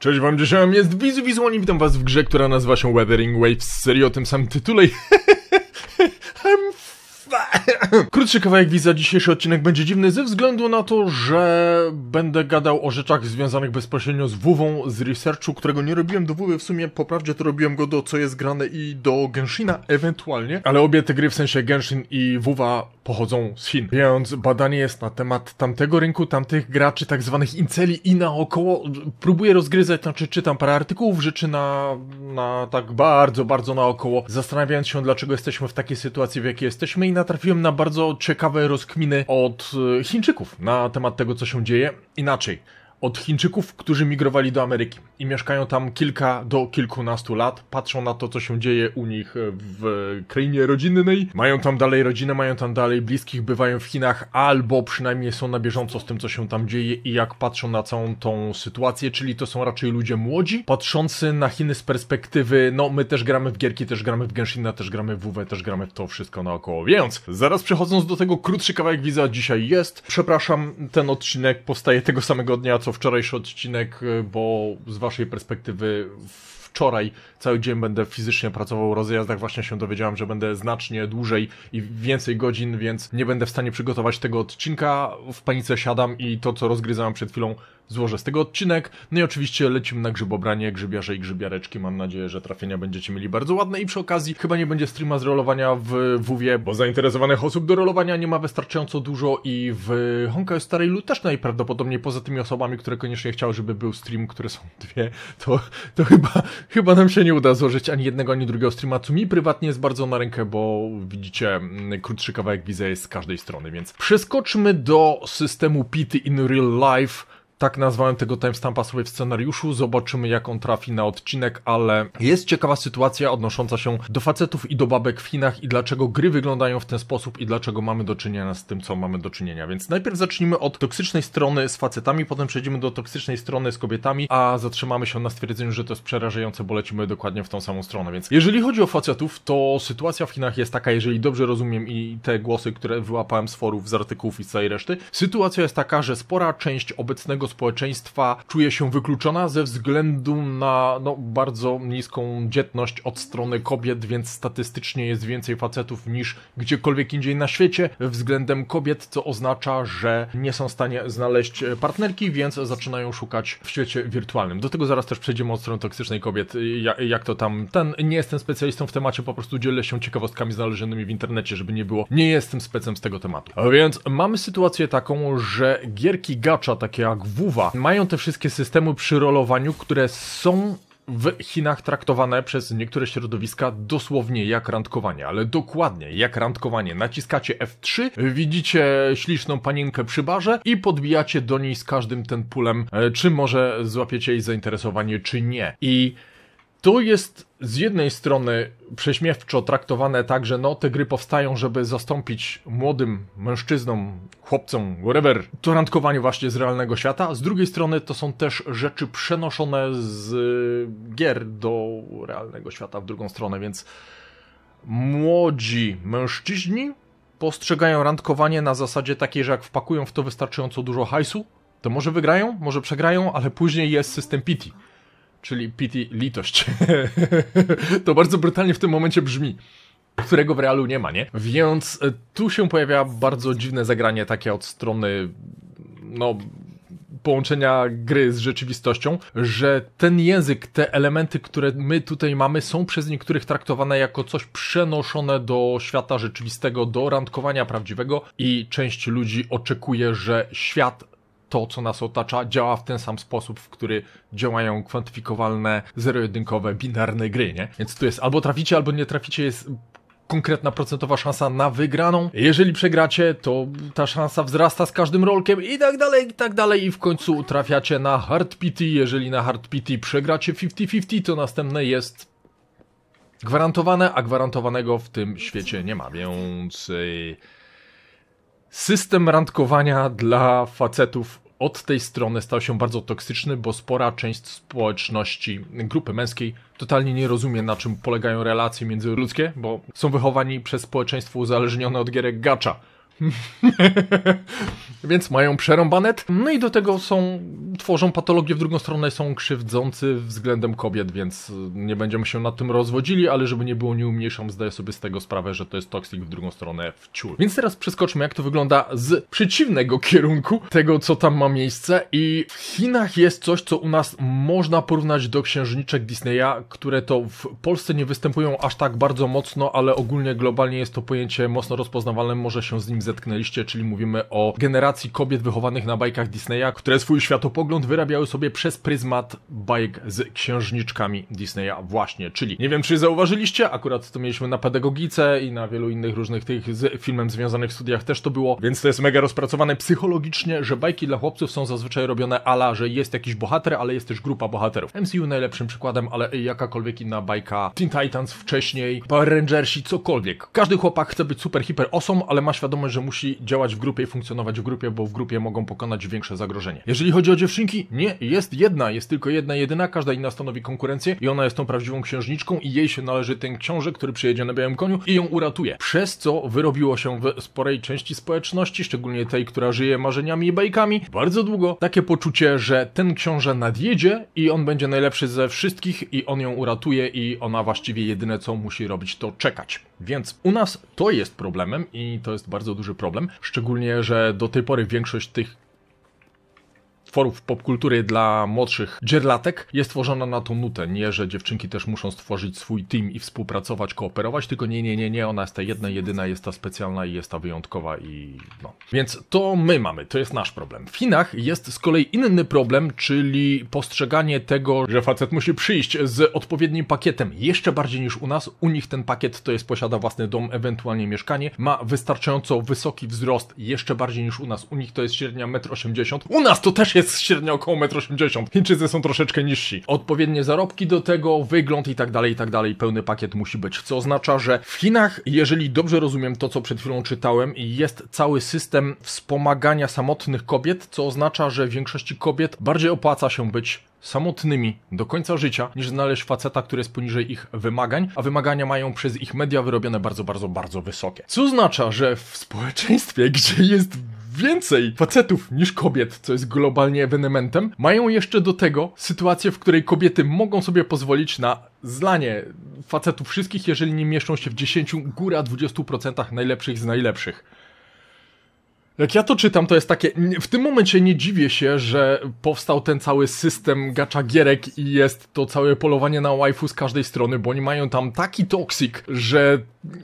Cześć wam, dzisiaj jest Wizu Wizualnie, witam was w grze, która nazywa się Weathering Waves, serio o tym samym tytule Krótszy kawałek widza, dzisiejszy odcinek będzie dziwny ze względu na to, że będę gadał o rzeczach związanych bezpośrednio z WWą, z researchu, którego nie robiłem do WW, w sumie po prawdzie to robiłem go do co jest grane i do Genshina ewentualnie, ale obie te gry w sensie Genshin i WWa pochodzą z Chin. Więc badanie jest na temat tamtego rynku, tamtych graczy, tak zwanych inceli i naokoło. E, próbuję rozgryzać, znaczy czytam parę artykułów, rzeczy na, na tak bardzo, bardzo naokoło, zastanawiając się, dlaczego jesteśmy w takiej sytuacji, w jakiej jesteśmy i natrafiłem na bardzo ciekawe rozkminy od e, Chińczyków na temat tego, co się dzieje. Inaczej od Chińczyków, którzy migrowali do Ameryki i mieszkają tam kilka do kilkunastu lat, patrzą na to, co się dzieje u nich w krainie rodzinnej, mają tam dalej rodzinę, mają tam dalej bliskich, bywają w Chinach, albo przynajmniej są na bieżąco z tym, co się tam dzieje i jak patrzą na całą tą sytuację, czyli to są raczej ludzie młodzi, patrzący na Chiny z perspektywy, no my też gramy w gierki, też gramy w Genshina, też gramy w WW, też gramy w to wszystko naokoło, więc zaraz przechodząc do tego, krótszy kawałek widza dzisiaj jest, przepraszam, ten odcinek powstaje tego samego dnia, co co wczorajszy odcinek, y, bo z waszej perspektywy wczoraj cały dzień będę fizycznie pracował w rozjazdach. Właśnie się dowiedziałem, że będę znacznie dłużej i więcej godzin, więc nie będę w stanie przygotować tego odcinka. W panice siadam i to, co rozgryzałem przed chwilą, złożę z tego odcinek. No i oczywiście lecimy na grzybobranie, grzybiarze i grzybiareczki. Mam nadzieję, że trafienia będziecie mieli bardzo ładne i przy okazji chyba nie będzie streama z rolowania w WW, bo zainteresowanych osób do rolowania nie ma wystarczająco dużo i w Honkai Starej Lu też najprawdopodobniej poza tymi osobami, które koniecznie chciały, żeby był stream, które są dwie, to, to chyba, chyba nam się nie uda złożyć ani jednego, ani drugiego streama, co mi prywatnie jest bardzo na rękę, bo widzicie, mm, krótszy kawałek widzę jest z każdej strony, więc przeskoczmy do systemu Pity in Real Life, tak nazwałem tego timestampa sobie w scenariuszu, zobaczymy jak on trafi na odcinek, ale jest ciekawa sytuacja odnosząca się do facetów i do babek w Chinach i dlaczego gry wyglądają w ten sposób i dlaczego mamy do czynienia z tym, co mamy do czynienia. Więc najpierw zacznijmy od toksycznej strony z facetami, potem przejdziemy do toksycznej strony z kobietami, a zatrzymamy się na stwierdzeniu, że to jest przerażające, bo lecimy dokładnie w tą samą stronę. Więc jeżeli chodzi o facetów, to sytuacja w Chinach jest taka, jeżeli dobrze rozumiem i te głosy, które wyłapałem z forów, z artykułów i z całej reszty, sytuacja jest taka, że spora część obecnego społeczeństwa czuje się wykluczona ze względu na no, bardzo niską dzietność od strony kobiet, więc statystycznie jest więcej facetów niż gdziekolwiek indziej na świecie względem kobiet, co oznacza, że nie są w stanie znaleźć partnerki, więc zaczynają szukać w świecie wirtualnym. Do tego zaraz też przejdziemy od strony toksycznej kobiet, jak, jak to tam. Ten nie jestem specjalistą w temacie, po prostu dzielę się ciekawostkami znalezionymi w internecie, żeby nie było. Nie jestem specem z tego tematu. A więc mamy sytuację taką, że gierki gacza, takie jak WUWA mają te wszystkie systemy przy rolowaniu, które są w Chinach traktowane przez niektóre środowiska dosłownie jak randkowanie, ale dokładnie jak randkowanie. Naciskacie F3, widzicie śliczną panienkę przy barze i podbijacie do niej z każdym ten pulem, e, czy może złapiecie jej zainteresowanie, czy nie. I to jest z jednej strony prześmiewczo traktowane tak, że no, te gry powstają, żeby zastąpić młodym mężczyznom, chłopcom, whatever, to randkowanie właśnie z realnego świata. Z drugiej strony to są też rzeczy przenoszone z gier do realnego świata w drugą stronę, więc młodzi mężczyźni postrzegają randkowanie na zasadzie takiej, że jak wpakują w to wystarczająco dużo hajsu, to może wygrają, może przegrają, ale później jest system pity czyli pity, litość. to bardzo brutalnie w tym momencie brzmi którego w realu nie ma, nie? Więc e, tu się pojawia bardzo dziwne zagranie takie od strony, no, połączenia gry z rzeczywistością, że ten język, te elementy, które my tutaj mamy, są przez niektórych traktowane jako coś przenoszone do świata rzeczywistego, do randkowania prawdziwego i część ludzi oczekuje, że świat to, co nas otacza, działa w ten sam sposób, w który działają kwantyfikowalne, zero-jedynkowe, binarne gry, nie? Więc tu jest albo traficie, albo nie traficie, jest konkretna procentowa szansa na wygraną. Jeżeli przegracie, to ta szansa wzrasta z każdym rolkiem i tak dalej, i tak dalej. I w końcu trafiacie na hard pity. Jeżeli na hard pity przegracie 50-50, to następne jest gwarantowane, a gwarantowanego w tym świecie nie ma, więc... Y, System randkowania dla facetów od tej strony stał się bardzo toksyczny, bo spora część społeczności grupy męskiej totalnie nie rozumie, na czym polegają relacje międzyludzkie, bo są wychowani przez społeczeństwo uzależnione od gierek gacza. Więc mają przerąbanet. No i do tego są, tworzą patologię w drugą stronę, są krzywdzący względem kobiet, więc y, nie będziemy się nad tym rozwodzili, ale żeby nie było, nie umniejszam, zdaję sobie z tego sprawę, że to jest toksik w drugą stronę w ciul. Więc teraz przeskoczmy, jak to wygląda z przeciwnego kierunku tego, co tam ma miejsce i w Chinach jest coś, co u nas można porównać do księżniczek Disneya, które to w Polsce nie występują aż tak bardzo mocno, ale ogólnie globalnie jest to pojęcie mocno rozpoznawalne, może się z nim zetknęliście, czyli mówimy o generacji kobiet wychowanych na bajkach Disneya, które swój światopogląd wyrabiały sobie przez pryzmat bajek z księżniczkami Disneya właśnie, czyli nie wiem czy zauważyliście, akurat to mieliśmy na pedagogice i na wielu innych różnych tych z filmem związanych studiach też to było, więc to jest mega rozpracowane psychologicznie, że bajki dla chłopców są zazwyczaj robione ala, że jest jakiś bohater, ale jest też grupa bohaterów. MCU najlepszym przykładem, ale jakakolwiek inna bajka, Teen Titans wcześniej, Power Rangersi, cokolwiek. Każdy chłopak chce być super hiper osą, ale ma świadomość, że że musi działać w grupie i funkcjonować w grupie, bo w grupie mogą pokonać większe zagrożenie. Jeżeli chodzi o dziewczynki, nie, jest jedna, jest tylko jedna jedyna, każda inna stanowi konkurencję i ona jest tą prawdziwą księżniczką i jej się należy ten książę, który przyjedzie na białym koniu i ją uratuje. Przez co wyrobiło się w sporej części społeczności, szczególnie tej, która żyje marzeniami i bajkami, bardzo długo takie poczucie, że ten książę nadjedzie i on będzie najlepszy ze wszystkich i on ją uratuje i ona właściwie jedyne co musi robić to czekać. Więc u nas to jest problemem i to jest bardzo duży duży problem. Szczególnie, że do tej pory większość tych tworów popkultury dla młodszych dzierlatek jest tworzona na tą nutę. Nie, że dziewczynki też muszą stworzyć swój team i współpracować, kooperować, tylko nie, nie, nie, nie, ona jest ta jedna, jedyna, jest ta specjalna i jest ta wyjątkowa i no. Więc to my mamy, to jest nasz problem. W Chinach jest z kolei inny problem, czyli postrzeganie tego, że facet musi przyjść z odpowiednim pakietem. Jeszcze bardziej niż u nas, u nich ten pakiet to jest posiada własny dom, ewentualnie mieszkanie, ma wystarczająco wysoki wzrost, jeszcze bardziej niż u nas. U nich to jest średnia 1,80 m. U nas to też jest jest średnio około 1,80 m. Chińczycy są troszeczkę niżsi. Odpowiednie zarobki do tego, wygląd i tak dalej, i tak dalej. Pełny pakiet musi być. Co oznacza, że w Chinach, jeżeli dobrze rozumiem to, co przed chwilą czytałem, jest cały system wspomagania samotnych kobiet, co oznacza, że większości kobiet bardziej opłaca się być samotnymi do końca życia, niż znaleźć faceta, który jest poniżej ich wymagań, a wymagania mają przez ich media wyrobione bardzo, bardzo, bardzo wysokie. Co oznacza, że w społeczeństwie, gdzie jest więcej facetów niż kobiet, co jest globalnie ewenementem, mają jeszcze do tego sytuację, w której kobiety mogą sobie pozwolić na zlanie facetów wszystkich, jeżeli nie mieszczą się w 10, góra 20% najlepszych z najlepszych. Jak ja to czytam, to jest takie. W tym momencie nie dziwię się, że powstał ten cały system gacza gierek i jest to całe polowanie na waifu z każdej strony, bo oni mają tam taki toksyk, że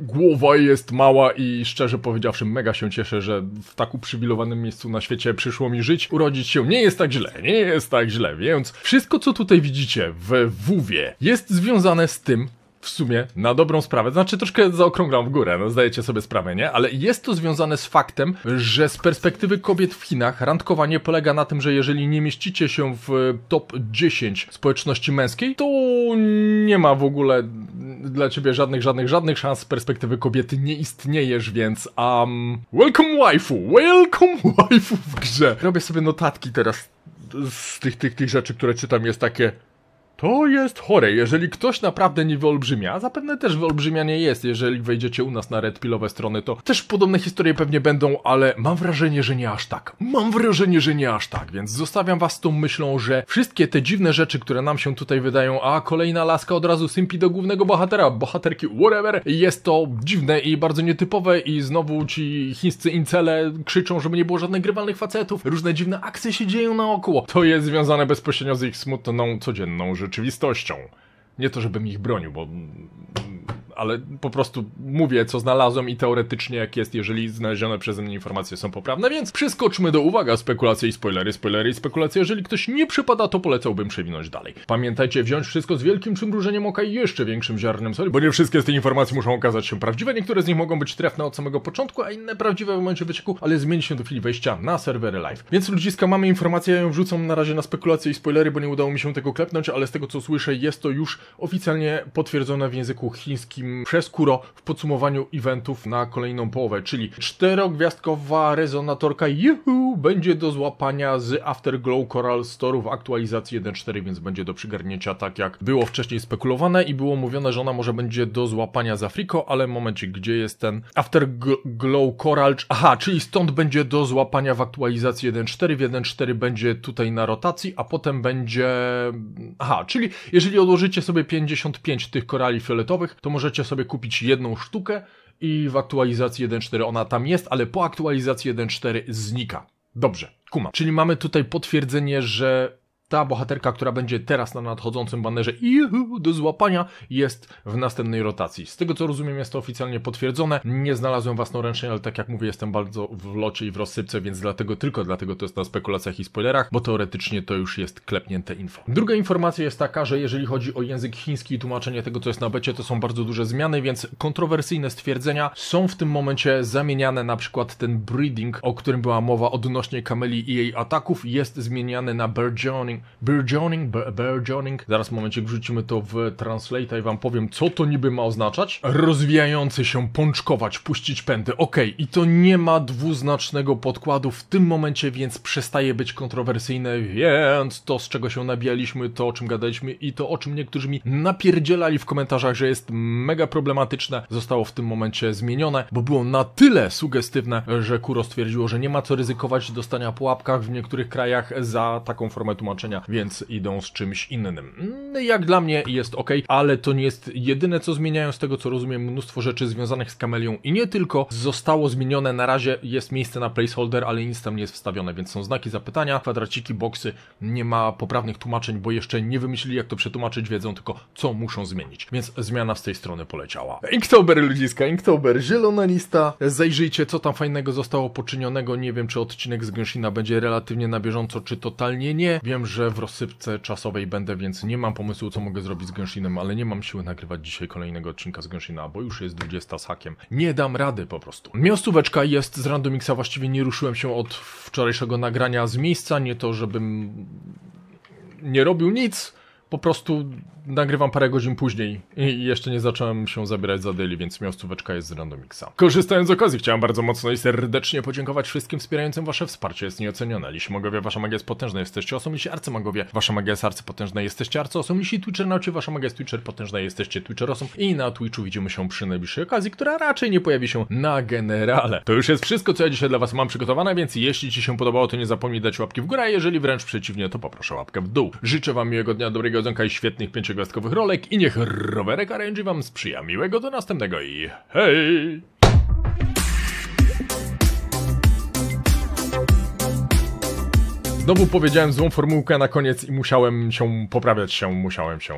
głowa jest mała i szczerze powiedziawszy, mega się cieszę, że w tak uprzywilejowanym miejscu na świecie przyszło mi żyć. Urodzić się nie jest tak źle, nie jest tak źle, więc wszystko, co tutaj widzicie w wuwie, jest związane z tym, w sumie na dobrą sprawę, znaczy troszkę zaokrąglam w górę, no zdajecie sobie sprawę, nie? Ale jest to związane z faktem, że z perspektywy kobiet w Chinach randkowanie polega na tym, że jeżeli nie mieścicie się w e, top 10 społeczności męskiej, to nie ma w ogóle dla ciebie żadnych, żadnych, żadnych szans z perspektywy kobiety, nie istniejesz, więc um, welcome waifu, welcome waifu w grze. Robię sobie notatki teraz z tych, tych, tych rzeczy, które czytam, jest takie to jest chore. Jeżeli ktoś naprawdę nie wyolbrzymia, a zapewne też wyolbrzymia nie jest, jeżeli wejdziecie u nas na redpilowe strony, to też podobne historie pewnie będą, ale mam wrażenie, że nie aż tak. Mam wrażenie, że nie aż tak, więc zostawiam was z tą myślą, że wszystkie te dziwne rzeczy, które nam się tutaj wydają, a kolejna laska od razu sympi do głównego bohatera, bohaterki whatever, jest to dziwne i bardzo nietypowe i znowu ci chińscy incele krzyczą, żeby nie było żadnych grywalnych facetów, różne dziwne akcje się dzieją naokoło. To jest związane bezpośrednio z ich smutną codzienną rzeczą rzeczywistością. Nie to, żebym ich bronił, bo ale po prostu mówię, co znalazłem i teoretycznie jak jest, jeżeli znalezione przeze mnie informacje są poprawne, więc przyskoczmy do uwaga, spekulacje i spoilery, spoilery i spekulacje, jeżeli ktoś nie przypada, to polecałbym przewinąć dalej. Pamiętajcie wziąć wszystko z wielkim przymrużeniem oka i jeszcze większym ziarnem soli, bo nie wszystkie z tych informacji muszą okazać się prawdziwe, niektóre z nich mogą być trefne od samego początku, a inne prawdziwe w momencie wycieku, ale zmieni się do chwili wejścia na serwery live. Więc ludziska, mamy informację, ja ją wrzucam na razie na spekulacje i spoilery, bo nie udało mi się tego klepnąć, ale z tego co słyszę jest to już oficjalnie potwierdzone w języku chińskim Mm, przez Kuro w podsumowaniu eventów na kolejną połowę, czyli czterogwiazdkowa rezonatorka juhu, będzie do złapania z Afterglow Coral Store w aktualizacji 1.4, więc będzie do przygarnięcia tak jak było wcześniej spekulowane i było mówione, że ona może będzie do złapania za Afriko, ale momencie, gdzie jest ten Afterglow Coral, aha, czyli stąd będzie do złapania w aktualizacji 1.4, w 1.4 będzie tutaj na rotacji, a potem będzie, aha, czyli jeżeli odłożycie sobie 55 tych korali fioletowych, to możecie możecie sobie kupić jedną sztukę i w aktualizacji 1.4 ona tam jest, ale po aktualizacji 1.4 znika. Dobrze, kuma. Czyli mamy tutaj potwierdzenie, że ta bohaterka, która będzie teraz na nadchodzącym banerze juhu, do złapania, jest w następnej rotacji. Z tego co rozumiem, jest to oficjalnie potwierdzone. Nie znalazłem własnoręcznie, ale tak jak mówię, jestem bardzo w locie i w rozsypce, więc dlatego tylko dlatego to jest na spekulacjach i spoilerach, bo teoretycznie to już jest klepnięte info. Druga informacja jest taka, że jeżeli chodzi o język chiński i tłumaczenie tego, co jest na becie, to są bardzo duże zmiany, więc kontrowersyjne stwierdzenia są w tym momencie zamieniane, na przykład ten breeding, o którym była mowa odnośnie kameli i jej ataków, jest zmieniany na burgeoning burgeoning, burgeoning. Zaraz w momencie wrzucimy to w translate i wam powiem, co to niby ma oznaczać. Rozwijający się, pączkować, puścić pędy. Ok, i to nie ma dwuznacznego podkładu w tym momencie, więc przestaje być kontrowersyjne, więc to, z czego się nabijaliśmy, to, o czym gadaliśmy i to, o czym niektórzy mi napierdzielali w komentarzach, że jest mega problematyczne, zostało w tym momencie zmienione, bo było na tyle sugestywne, że Kuro stwierdziło, że nie ma co ryzykować dostania po łapkach w niektórych krajach za taką formę tłumaczenia więc idą z czymś innym. Mm, jak dla mnie jest ok, ale to nie jest jedyne, co zmieniają z tego, co rozumiem, mnóstwo rzeczy związanych z kamelią i nie tylko. Zostało zmienione, na razie jest miejsce na placeholder, ale nic tam nie jest wstawione, więc są znaki zapytania, kwadraciki, boksy, nie ma poprawnych tłumaczeń, bo jeszcze nie wymyślili, jak to przetłumaczyć, wiedzą tylko, co muszą zmienić. Więc zmiana z tej strony poleciała. Inktober, ludziska, Inktober, zielona lista. Zajrzyjcie, co tam fajnego zostało poczynionego. Nie wiem, czy odcinek z Gęsina będzie relatywnie na bieżąco, czy totalnie nie. Wiem, że w rozsypce czasowej będę, więc nie mam pomysłu, co mogę zrobić z Genshinem, ale nie mam siły nagrywać dzisiaj kolejnego odcinka z Genshina, bo już jest 20 z hakiem. Nie dam rady po prostu. Miastóweczka jest z randomixa, właściwie nie ruszyłem się od wczorajszego nagrania z miejsca, nie to, żebym nie robił nic, po prostu nagrywam parę godzin później i jeszcze nie zacząłem się zabierać za daily, więc miastóweczka jest z randomixa. Korzystając z okazji, chciałem bardzo mocno i serdecznie podziękować wszystkim wspierającym wasze wsparcie, jest nieocenione. Liście magowie, wasza magia jest potężna, jesteście osobnici arcymagowie, wasza magia jest arcypotężna, jesteście Twitter twitchernauci, wasza magia jest twitcher potężna, jesteście twitcherosą i na Twitchu widzimy się przy najbliższej okazji, która raczej nie pojawi się na generale. To już jest wszystko, co ja dzisiaj dla was mam przygotowane, więc jeśli ci się podobało, to nie zapomnij dać łapki w górę, a jeżeli wręcz przeciwnie, to poproszę łapkę w dół. Życzę wam miłego dnia, dobrego jedzonka i świetnych użyjcie gwiazdkowych rolek i niech rowerek RNG wam sprzyja. Miłego do następnego i hej! Znowu powiedziałem złą formułkę na koniec i musiałem się poprawiać się, musiałem się.